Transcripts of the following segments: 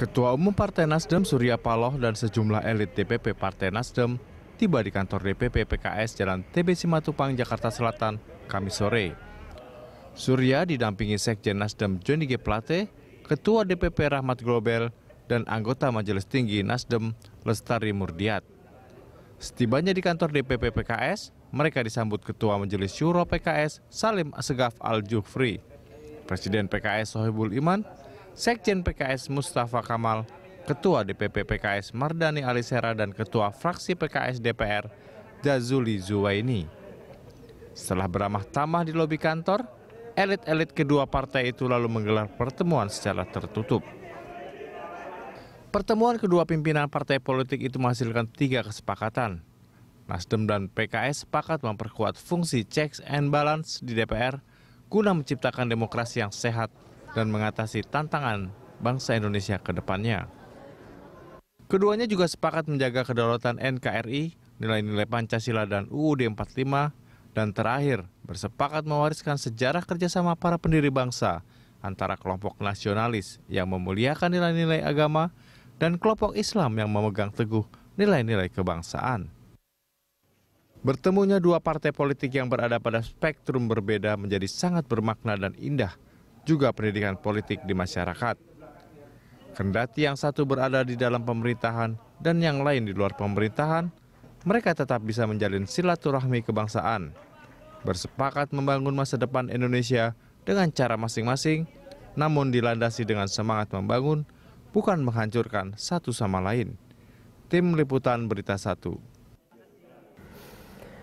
Ketua Umum Partai Nasdem Surya Paloh dan sejumlah elit DPP Partai Nasdem tiba di kantor DPP PKS Jalan TB Simatupang, Jakarta Selatan, Kamis sore. Surya didampingi Sekjen Nasdem Johnny G. Plate, Ketua DPP Rahmat Global dan anggota Majelis Tinggi Nasdem Lestari Murdiat. Setibanya di kantor DPP PKS, mereka disambut Ketua Majelis Syuro PKS Salim Segaf Al-Jufri, Presiden PKS Sohibul Iman, Sekjen PKS Mustafa Kamal, Ketua DPP PKS Mardani Alisera dan Ketua Fraksi PKS DPR Jazuli Zuwaini. Setelah beramah tamah di lobi kantor, elit-elit kedua partai itu lalu menggelar pertemuan secara tertutup. Pertemuan kedua pimpinan partai politik itu menghasilkan tiga kesepakatan. Nasdem dan PKS sepakat memperkuat fungsi checks and balance di DPR guna menciptakan demokrasi yang sehat dan mengatasi tantangan bangsa Indonesia ke depannya. Keduanya juga sepakat menjaga kedaulatan NKRI, nilai-nilai Pancasila dan UUD 45, dan terakhir bersepakat mewariskan sejarah kerjasama para pendiri bangsa antara kelompok nasionalis yang memuliakan nilai-nilai agama dan kelompok Islam yang memegang teguh nilai-nilai kebangsaan. Bertemunya dua partai politik yang berada pada spektrum berbeda menjadi sangat bermakna dan indah – juga pendidikan politik di masyarakat. Kendati yang satu berada di dalam pemerintahan dan yang lain di luar pemerintahan, mereka tetap bisa menjalin silaturahmi kebangsaan, bersepakat membangun masa depan Indonesia dengan cara masing-masing, namun dilandasi dengan semangat membangun, bukan menghancurkan satu sama lain. Tim Liputan Berita 1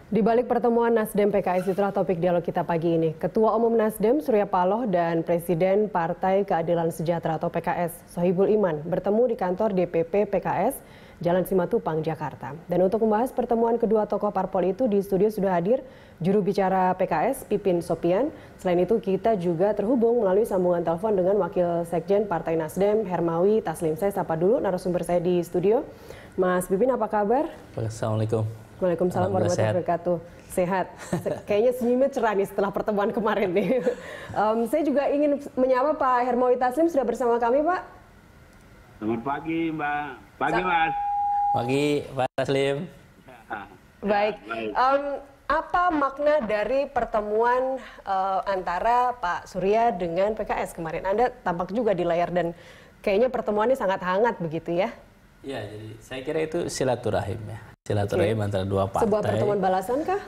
di balik pertemuan Nasdem PKS itulah topik dialog kita pagi ini. Ketua Umum Nasdem Surya Paloh dan Presiden Partai Keadilan Sejahtera atau PKS Sohibul Iman bertemu di kantor DPP PKS Jalan Simatupang, Jakarta. Dan untuk membahas pertemuan kedua tokoh parpol itu di studio sudah hadir juru bicara PKS Pipin Sopian. Selain itu kita juga terhubung melalui sambungan telepon dengan Wakil Sekjen Partai Nasdem Hermawi Taslim. Saya sapa dulu narasumber saya di studio. Mas Pipin apa kabar? Assalamualaikum. Waalaikumsalam warahmatullahi wabarakatuh. Sehat. Kayaknya senyumnya cerah nih setelah pertemuan kemarin nih. Um, saya juga ingin menyapa Pak Hermawi Taslim sudah bersama kami Pak. Selamat pagi Mbak. Pagi Mas. Pagi Pak Taslim. Ya. Baik. Um, apa makna dari pertemuan uh, antara Pak Surya dengan PKS kemarin? Anda tampak juga di layar dan kayaknya pertemuannya sangat hangat begitu ya. Ya, jadi saya kira itu silaturahim ya. Silaturahim okay. antara dua partai. Sebuah pertemuan balasan kah?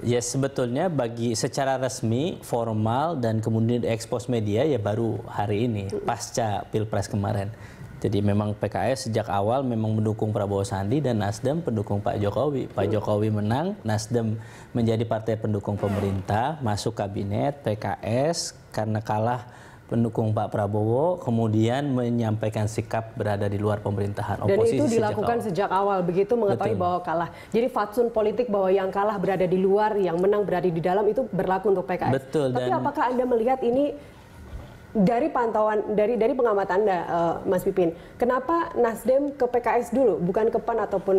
Ya sebetulnya bagi secara resmi, formal dan kemudian ekspos media ya baru hari ini pasca Pilpres kemarin. Jadi memang PKS sejak awal memang mendukung Prabowo Sandi dan Nasdem pendukung Pak Jokowi. Pak mm. Jokowi menang, Nasdem menjadi partai pendukung pemerintah, masuk kabinet PKS karena kalah pendukung Pak Prabowo kemudian menyampaikan sikap berada di luar pemerintahan oposisi. Dan itu dilakukan sejak awal, sejak awal begitu mengetahui Betul. bahwa kalah. Jadi fatsun politik bahwa yang kalah berada di luar, yang menang berada di dalam itu berlaku untuk PKS. Betul. Tapi dan... apakah Anda melihat ini dari pantauan dari dari pengamat Anda uh, Mas Pipin, kenapa Nasdem ke PKS dulu bukan ke PAN ataupun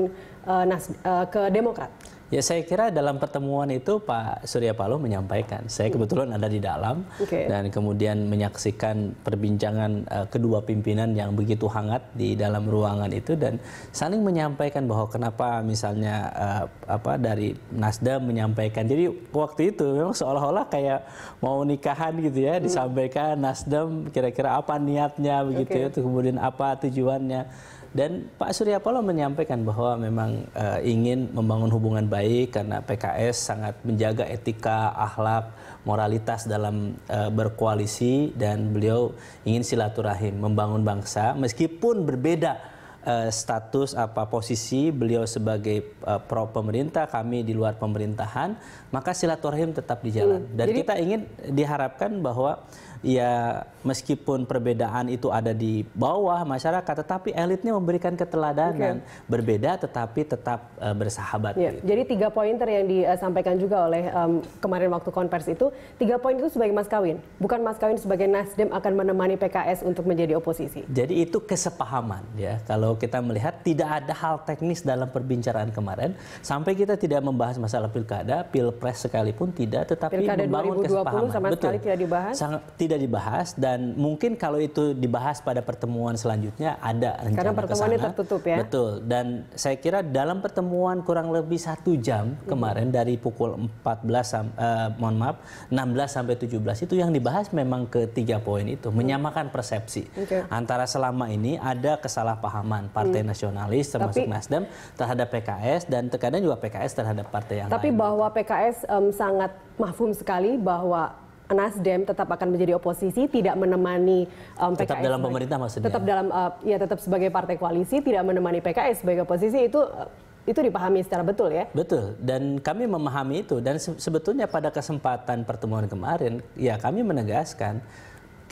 uh, Nas, uh, ke Demokrat? Ya saya kira dalam pertemuan itu Pak Surya Paloh menyampaikan. Saya hmm. kebetulan ada di dalam okay. dan kemudian menyaksikan perbincangan uh, kedua pimpinan yang begitu hangat di dalam ruangan itu dan saling menyampaikan bahwa kenapa misalnya uh, apa dari Nasdem menyampaikan. Jadi waktu itu memang seolah-olah kayak mau nikahan gitu ya, hmm. disampaikan Nasdem kira-kira apa niatnya begitu okay. ya, kemudian apa tujuannya. Dan Pak Surya Paloh menyampaikan bahwa memang uh, ingin membangun hubungan baik karena PKS sangat menjaga etika, akhlak, moralitas dalam uh, berkoalisi dan beliau ingin silaturahim membangun bangsa meskipun berbeda Eh, status apa posisi beliau sebagai uh, eh, pro pemerintah, kami di luar pemerintahan, maka silaturahim tetap di jalan. Hmm. Dan Jadi, kita ingin diharapkan bahwa ya meskipun perbedaan itu ada di bawah masyarakat, tetapi elitnya memberikan keteladanan okay. berbeda, tetapi tetap uh, bersahabat. Yeah. Gitu. Jadi tiga pointer yang disampaikan juga oleh um, kemarin waktu konversi itu, tiga poin itu sebagai Mas Kawin, bukan Mas Kawin sebagai Nasdem akan menemani PKS untuk menjadi oposisi. Jadi itu kesepahaman ya kalau kalau kita melihat tidak ada hal teknis dalam perbincangan kemarin sampai kita tidak membahas masalah pilkada, pilpres sekalipun tidak, tetapi pilkada membangun 2020 kesepahaman. Sama Betul. sekali tidak dibahas. Sangat, tidak dibahas dan mungkin kalau itu dibahas pada pertemuan selanjutnya ada rencana Karena pertemuannya kesana. tertutup ya. Betul. Dan saya kira dalam pertemuan kurang lebih satu jam hmm. kemarin hmm. dari pukul 14 uh, eh, mohon maaf 16 sampai 17 itu yang dibahas memang ketiga poin itu hmm. menyamakan persepsi okay. antara selama ini ada kesalahpahaman partai hmm. nasionalis termasuk Tapi, Nasdem terhadap PKS dan terkadang juga PKS terhadap partai yang Tapi lain. Tapi bahwa PKS um, sangat mahfum sekali bahwa Nasdem tetap akan menjadi oposisi, tidak menemani um, PKS. Tetap dalam pemerintah maksudnya. Tetap dalam uh, ya tetap sebagai partai koalisi, tidak menemani PKS sebagai oposisi itu eh, itu dipahami secara betul ya? Betul, dan kami memahami itu dan sebetulnya pada kesempatan pertemuan kemarin ya kami menegaskan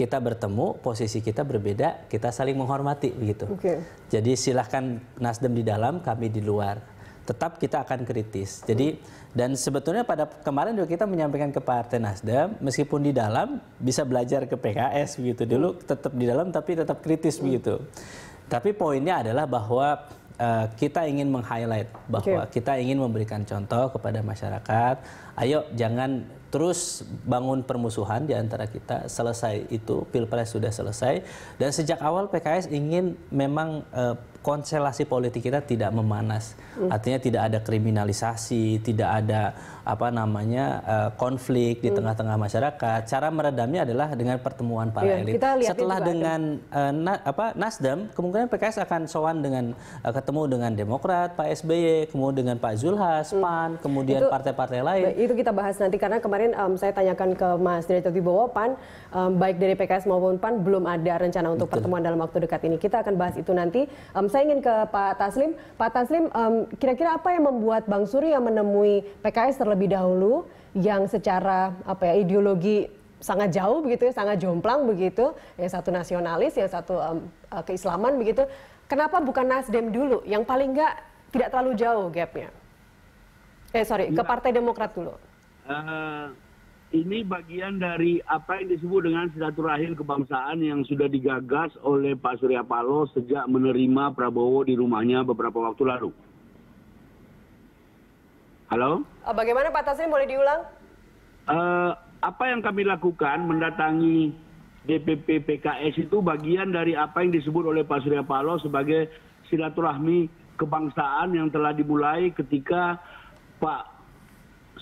kita bertemu, posisi kita berbeda, kita saling menghormati begitu. Okay. Jadi silahkan Nasdem di dalam, kami di luar. Tetap kita akan kritis. Jadi dan sebetulnya pada kemarin juga kita menyampaikan ke Partai Nasdem, meskipun di dalam bisa belajar ke PKS begitu dulu, tetap di dalam tapi tetap kritis begitu. Tapi poinnya adalah bahwa uh, kita ingin meng-highlight bahwa okay. kita ingin memberikan contoh kepada masyarakat. Ayo jangan terus bangun permusuhan di antara kita. Selesai itu pilpres sudah selesai dan sejak awal PKS ingin memang uh, konstelasi politik kita tidak memanas. Hmm. Artinya tidak ada kriminalisasi, tidak ada apa namanya eh, konflik di hmm. tengah-tengah masyarakat. Cara meredamnya adalah dengan pertemuan para ya, elit. Setelah dengan eh, na apa Nasdem, kemungkinan PKS akan sowan dengan uh, ketemu dengan Demokrat, Pak SBY, kemudian dengan Pak Zulhas, hmm. PAN, kemudian partai-partai lain. Itu kita bahas nanti karena kemarin kemarin um, saya tanyakan ke Mas Direktur Wibowo Pan, um, baik dari PKS maupun Pan belum ada rencana untuk Betul. pertemuan dalam waktu dekat ini. Kita akan bahas itu nanti. Um, saya ingin ke Pak Taslim. Pak Taslim, um, kira-kira apa yang membuat Bang Surya menemui PKS terlebih dahulu yang secara apa ya ideologi sangat jauh begitu ya, sangat jomplang begitu. Yang satu nasionalis, yang satu um, keislaman begitu. Kenapa bukan Nasdem dulu? Yang paling enggak tidak terlalu jauh gapnya. Eh sorry, ya. ke Partai Demokrat dulu. Eh, ini bagian dari apa yang disebut dengan silaturahim kebangsaan yang sudah digagas oleh Pak Surya Paloh sejak menerima Prabowo di rumahnya beberapa waktu lalu. Halo? Eh, bagaimana Pak Taslim boleh diulang? Uh, apa yang kami lakukan mendatangi DPP PKS itu bagian dari apa yang disebut oleh Pak Surya Paloh sebagai silaturahmi kebangsaan yang telah dimulai ketika Pak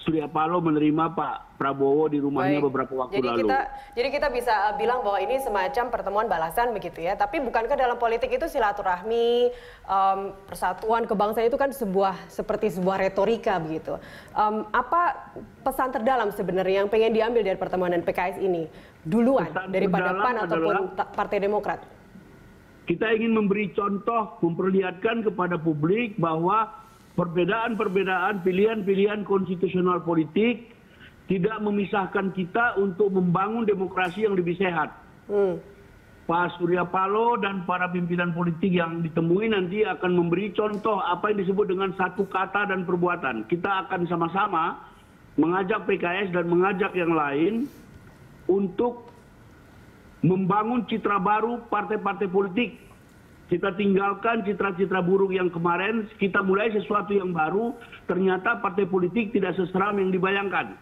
Surya Paloh menerima Pak Prabowo di rumahnya Baik. beberapa waktu jadi lalu. Kita, jadi kita bisa uh, bilang bahwa ini semacam pertemuan balasan begitu ya. Tapi bukankah dalam politik itu silaturahmi, um, persatuan kebangsaan itu kan sebuah seperti sebuah retorika begitu. Um, apa pesan terdalam sebenarnya yang pengen diambil dari pertemuan dan PKS ini duluan pesan daripada PAN ataupun adalah, Partai Demokrat? Kita ingin memberi contoh, memperlihatkan kepada publik bahwa perbedaan-perbedaan pilihan-pilihan konstitusional politik tidak memisahkan kita untuk membangun demokrasi yang lebih sehat. Hmm. Pak Surya Paloh dan para pimpinan politik yang ditemui nanti akan memberi contoh apa yang disebut dengan satu kata dan perbuatan. Kita akan sama-sama mengajak PKS dan mengajak yang lain untuk membangun citra baru partai-partai politik kita tinggalkan citra citra buruk yang kemarin kita mulai sesuatu yang baru ternyata partai politik tidak seseram yang dibayangkan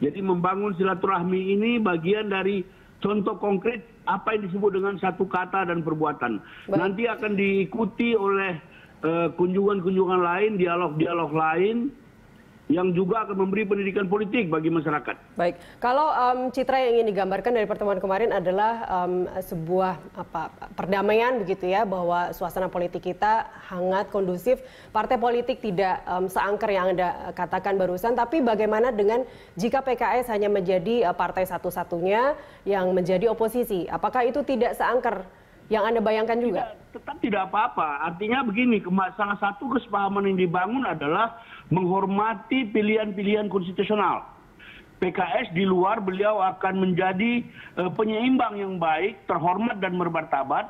jadi membangun silaturahmi ini bagian dari contoh konkret apa yang disebut dengan satu kata dan perbuatan Baik. nanti akan diikuti oleh eh, kunjungan-kunjungan uh, kunjungan -kunjungan lain dialog-dialog lain yang juga akan memberi pendidikan politik bagi masyarakat. Baik, kalau um, citra yang ingin digambarkan dari pertemuan kemarin adalah um, sebuah apa perdamaian begitu ya bahwa suasana politik kita hangat kondusif, partai politik tidak um, seangker yang anda katakan barusan, tapi bagaimana dengan jika PKS hanya menjadi eh, partai satu-satunya yang menjadi oposisi, apakah itu tidak seangker? yang Anda bayangkan juga? Tidak, tetap tidak apa-apa. Artinya begini, salah satu kesepahaman yang dibangun adalah menghormati pilihan-pilihan konstitusional. PKS di luar beliau akan menjadi eh, penyeimbang yang baik, terhormat dan bermartabat.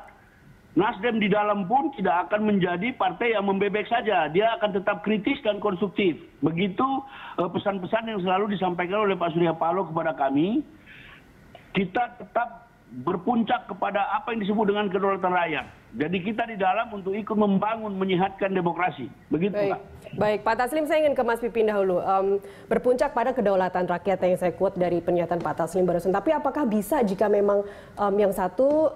Nasdem di dalam pun tidak akan menjadi partai yang membebek saja, dia akan tetap kritis dan konstruktif. Begitu eh, pesan-pesan yang selalu disampaikan oleh Pak Surya Paloh kepada kami. Kita tetap berpuncak kepada apa yang disebut dengan kedaulatan rakyat. Jadi kita di dalam untuk ikut membangun, menyehatkan demokrasi. Begitu, Baik. Baik, Pak Taslim, saya ingin ke Mas Pipin dahulu. Um, berpuncak pada kedaulatan rakyat yang saya kuat dari pernyataan Pak Taslim barusan. Tapi apakah bisa jika memang um, yang satu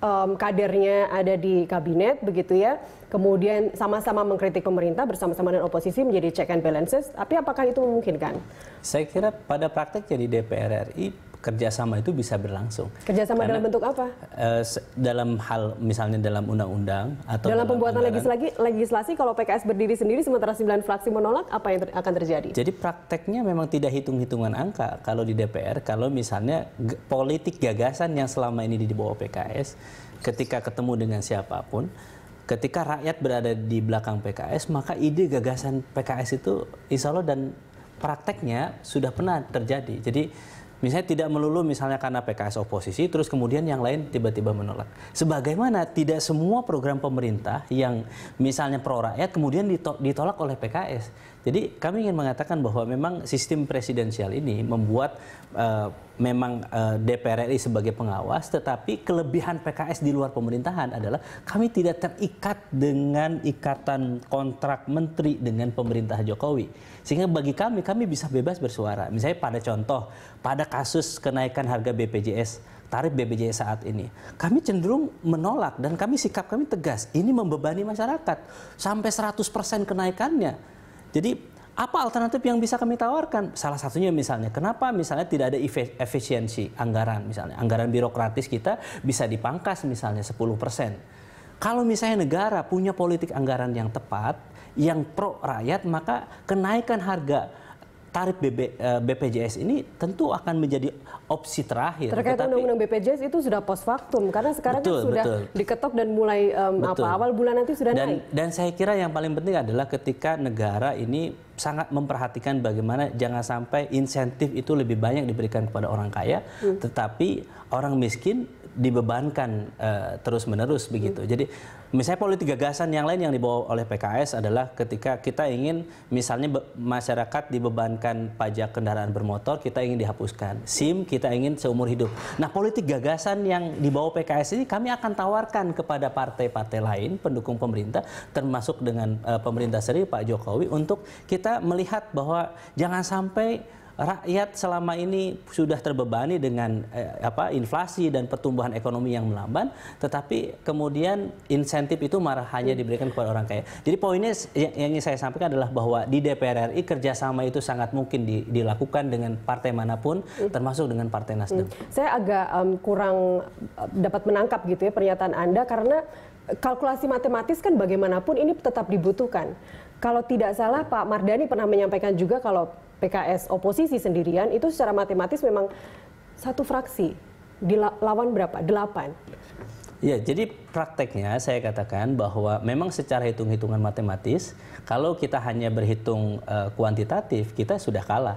um, kadernya ada di kabinet, begitu ya, kemudian sama-sama mengkritik pemerintah bersama-sama dengan oposisi menjadi check and balances, tapi apakah itu memungkinkan? Saya kira pada praktek jadi DPR RI kerjasama itu bisa berlangsung. Kerjasama Karena, dalam bentuk apa? Uh, dalam hal misalnya dalam undang-undang atau dalam, dalam pembuatan legislasi, legislasi kalau PKS berdiri sendiri sementara sembilan fraksi menolak apa yang ter akan terjadi? Jadi prakteknya memang tidak hitung-hitungan angka kalau di DPR kalau misalnya politik gagasan yang selama ini dibawa PKS ketika ketemu dengan siapapun ketika rakyat berada di belakang PKS maka ide gagasan PKS itu insya Allah dan prakteknya sudah pernah terjadi. Jadi Misalnya tidak melulu misalnya karena PKS oposisi, terus kemudian yang lain tiba-tiba menolak. Sebagaimana tidak semua program pemerintah yang misalnya pro rakyat kemudian ditolak oleh PKS jadi kami ingin mengatakan bahwa memang sistem presidensial ini membuat uh, memang uh, eh, DPR RI sebagai pengawas, tetapi kelebihan PKS di luar pemerintahan adalah kami tidak terikat dengan ikatan kontrak menteri dengan pemerintah Jokowi. Sehingga bagi kami kami bisa bebas bersuara. Misalnya pada contoh pada kasus kenaikan harga BPJS tarif BPJS saat ini. Kami cenderung menolak dan kami sikap kami tegas. Ini membebani masyarakat sampai 100% kenaikannya jadi apa alternatif yang bisa kami tawarkan? Salah satunya misalnya, kenapa misalnya tidak ada efisiensi anggaran misalnya. Anggaran birokratis kita bisa dipangkas misalnya 10%. Kalau misalnya negara punya politik anggaran yang tepat, yang pro rakyat, maka kenaikan harga tarif BB, BPJS eh, ini tentu akan menjadi opsi terakhir. Terkait undang-undang BPJS itu sudah post faktum karena sekarang kan betul, kan sudah betul. diketok dan mulai um, apa awal bulan nanti sudah dan, naik. Dan saya kira yang paling penting adalah ketika negara ini sangat memperhatikan bagaimana jangan sampai insentif itu lebih banyak diberikan kepada orang kaya, hmm. tetapi orang miskin dibebankan uh, eh, terus menerus begitu. Hmm. Jadi Misalnya politik gagasan yang lain yang dibawa oleh PKS adalah ketika kita ingin misalnya masyarakat dibebankan pajak kendaraan bermotor, kita ingin dihapuskan. SIM kita ingin seumur hidup. Nah, politik gagasan yang dibawa PKS ini kami akan tawarkan kepada partai-partai lain pendukung pemerintah termasuk dengan eh, pemerintah sendiri Pak Jokowi untuk kita melihat bahwa jangan sampai rakyat selama ini sudah terbebani dengan eh, apa inflasi dan pertumbuhan ekonomi yang melamban, tetapi kemudian insentif itu marah hanya diberikan kepada orang kaya. Jadi poinnya yang, ingin saya sampaikan adalah bahwa di DPR RI kerjasama itu sangat mungkin di, dilakukan dengan partai manapun, hmm. termasuk dengan partai Nasdem. Hmm. Saya agak um, kurang eh, dapat menangkap gitu ya pernyataan Anda karena eh, kalkulasi matematis kan bagaimanapun ini tetap dibutuhkan. Kalau tidak salah Pak Mardani pernah menyampaikan juga kalau PKS oposisi sendirian itu secara matematis memang satu fraksi dilawan berapa? Delapan. Ya, jadi prakteknya saya katakan bahwa memang secara hitung-hitungan matematis, kalau kita hanya berhitung uh, kuantitatif, kita sudah kalah.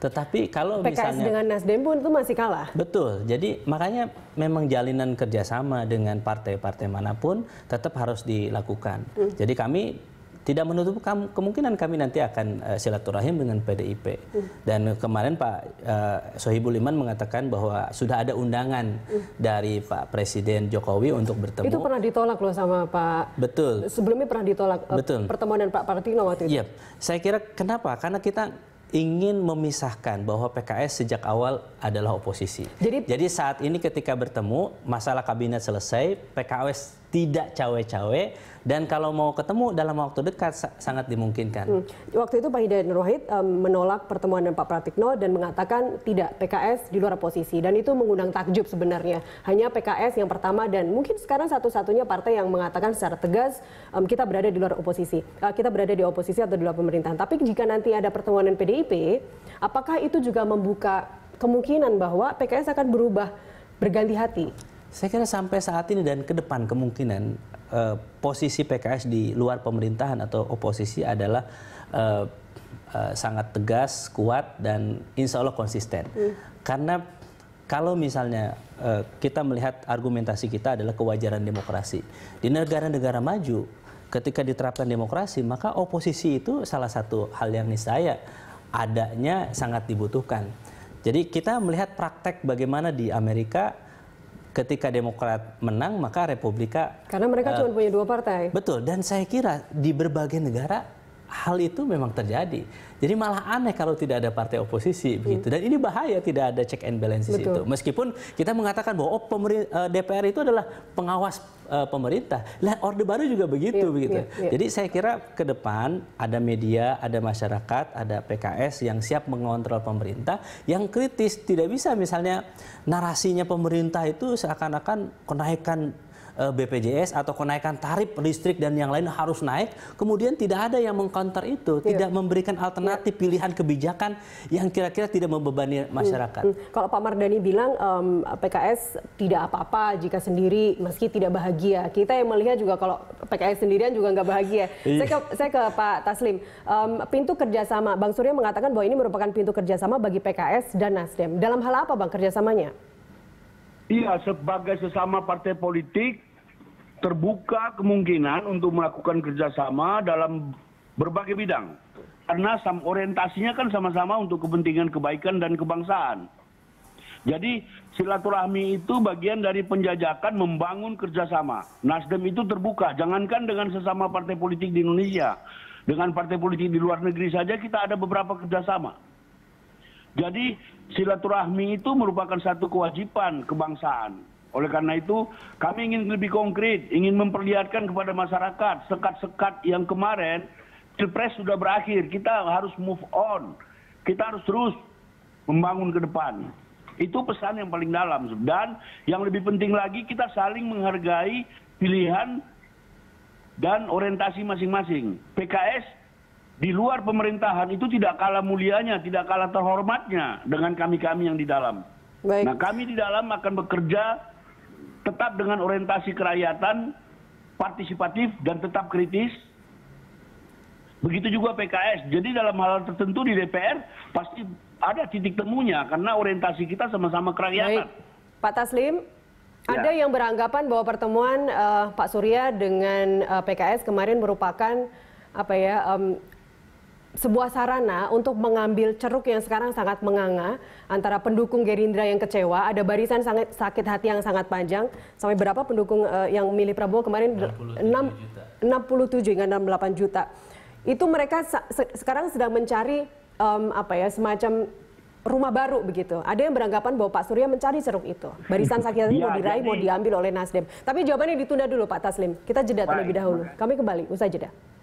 Tetapi kalau PKS misalnya dengan Nasdem pun itu masih kalah. Betul. Jadi makanya memang jalinan kerjasama dengan partai-partai manapun tetap harus dilakukan. Hmm. Jadi kami tidak menutup kemungkinan kami nanti akan uh, silaturahim dengan PDIP. Uh. Hmm. Dan kemarin Pak uh, Sohibul Iman mengatakan bahwa sudah ada undangan uh. dari Pak Presiden Jokowi untuk bertemu. Itu pernah ditolak loh sama Pak. Betul. Sebelumnya pernah ditolak. Eh, Betul. Pertemuan dengan Pak Partino waktu itu. Iya. Yep. Saya kira kenapa? Karena kita ingin memisahkan bahwa PKS sejak awal adalah oposisi. Jadi, Jadi saat ini ketika bertemu masalah kabinet selesai, PKS tidak cawe-cawe dan kalau mau ketemu dalam waktu dekat sa sangat dimungkinkan. Hmm. Waktu itu Pak Hidayat Nurwahid um, menolak pertemuan dengan Pak Pratikno dan mengatakan tidak PKS di luar posisi dan itu mengundang takjub sebenarnya. Hanya PKS yang pertama dan mungkin sekarang satu-satunya partai yang mengatakan secara tegas um, kita berada di luar oposisi. Uh, kita berada di oposisi atau di luar pemerintahan. Tapi jika nanti ada pertemuan dengan PDIP, apakah itu juga membuka kemungkinan bahwa PKS akan berubah berganti hati? Saya kira sampai saat ini dan ke depan kemungkinan eh, posisi PKS di luar pemerintahan atau oposisi adalah eh, eh, sangat tegas, kuat dan insya Allah konsisten. Hmm. Karena kalau misalnya eh, kita melihat argumentasi kita adalah kewajaran demokrasi di negara-negara maju, ketika diterapkan demokrasi maka oposisi itu salah satu hal yang niscaya adanya sangat dibutuhkan. Jadi kita melihat praktek bagaimana di Amerika ketika Demokrat menang maka Republika karena mereka uh, cuma punya dua partai betul dan saya kira di berbagai negara hal itu memang terjadi. Jadi malah aneh kalau tidak ada partai oposisi hmm. begitu. Dan ini bahaya tidak ada check and balances Betul. itu. Meskipun kita mengatakan bahwa oh, eh, DPR itu adalah pengawas uh, pemerintah. Lah Orde Baru juga begitu yeah, begitu. Yeah, yeah. Jadi saya kira ke depan ada media, ada masyarakat, ada PKS yang siap mengontrol pemerintah yang kritis tidak bisa misalnya narasinya pemerintah itu seakan-akan kenaikan Eh, BPJS atau kenaikan tarif listrik dan yang lain harus naik, kemudian tidak ada yang mengcounter itu, yeah. tidak memberikan alternatif yeah. pilihan kebijakan yang kira-kira tidak membebani hmm, masyarakat. Hmm. Hmm. Kalau Pak Mardani bilang um, PKS tidak apa-apa jika sendiri meski tidak bahagia, kita yang melihat juga kalau PKS sendirian juga nggak bahagia. Iya. saya, ke, saya ke Pak Taslim, um, pintu kerjasama, Bang Surya mengatakan bahwa ini merupakan pintu kerjasama bagi PKS dan Nasdem. Dalam hal apa Bang kerjasamanya? Iya, sebagai sesama partai politik, terbuka kemungkinan untuk melakukan kerjasama dalam berbagai bidang. Karena orientasinya kan sama-sama untuk kepentingan kebaikan dan kebangsaan. Jadi silaturahmi itu bagian dari penjajakan membangun kerjasama. Nasdem itu terbuka, jangankan dengan sesama partai politik di Indonesia, dengan partai politik di luar negeri saja kita ada beberapa kerjasama. Jadi silaturahmi itu merupakan satu kewajiban kebangsaan oleh karena itu kami ingin lebih konkret ingin memperlihatkan kepada masyarakat sekat sekat yang kemarin pilpres sudah berakhir kita harus move on kita harus terus membangun ke depan itu pesan yang paling dalam dan yang lebih penting lagi kita saling menghargai pilihan dan orientasi masing-masing PKS di luar pemerintahan itu tidak kalah mulianya, tidak kalah terhormatnya dengan kami-kami yang di dalam. Baik. Nah, kami di dalam akan bekerja tetap dengan orientasi kerakyatan, partisipatif dan tetap kritis. Begitu juga PKS. Jadi dalam hal tertentu di DPR pasti ada titik temunya karena orientasi kita sama-sama kerakyatan. Baik. Pak Taslim, ya. ada yang beranggapan bahwa pertemuan uh, Pak Surya dengan uh, eh, PKS kemarin merupakan apa ya um, sebuah sarana untuk mengambil ceruk yang sekarang sangat menganga antara pendukung Gerindra yang kecewa, ada barisan sangat sakit hati yang sangat panjang sampai berapa pendukung uh, yang milih Prabowo kemarin 67 6, hingga 67 hingga 68 juta. Itu mereka se sekarang sedang mencari um, apa ya semacam rumah baru begitu. Ada yang beranggapan bahwa Pak Surya mencari ceruk itu. Barisan sakit hati ya, mau diraih, iya, mau iya. diambil oleh Nasdem. Tapi jawabannya ditunda dulu Pak Taslim. Kita jeda terlebih dahulu. Kami kembali usai jeda.